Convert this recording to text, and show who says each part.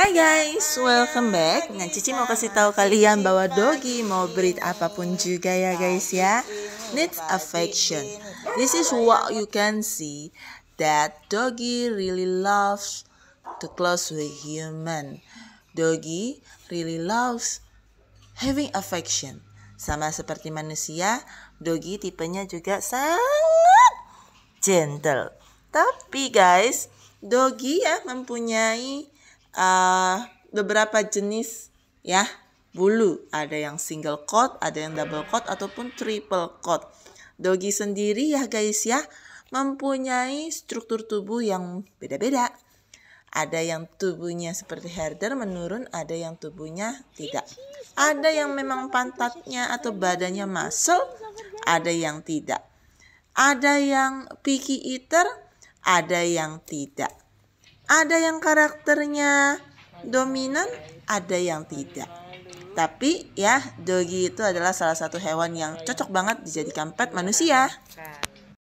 Speaker 1: Hai guys, welcome back. Nah, Cici mau kasih tahu kalian bahwa doggy mau breed apapun juga ya guys ya. Needs affection. This is what you can see that Doggy really loves to close with human. Doggy really loves having affection. Sama seperti manusia, Doggy tipenya juga sangat gentle. Tapi guys, Doggy ya mempunyai uh, beberapa jenis ya bulu. Ada yang single coat, ada yang double coat ataupun triple coat. Dogi sendiri ya guys ya mempunyai struktur tubuh yang beda-beda. Ada yang tubuhnya seperti herder menurun, ada yang tubuhnya tidak. Ada yang memang pantatnya atau badannya muscle, ada yang tidak. Ada yang picky eater, ada yang tidak. Ada yang karakternya dominan, ada yang tidak. Tapi ya, dogi itu adalah salah satu hewan yang cocok banget dijadikan pet manusia.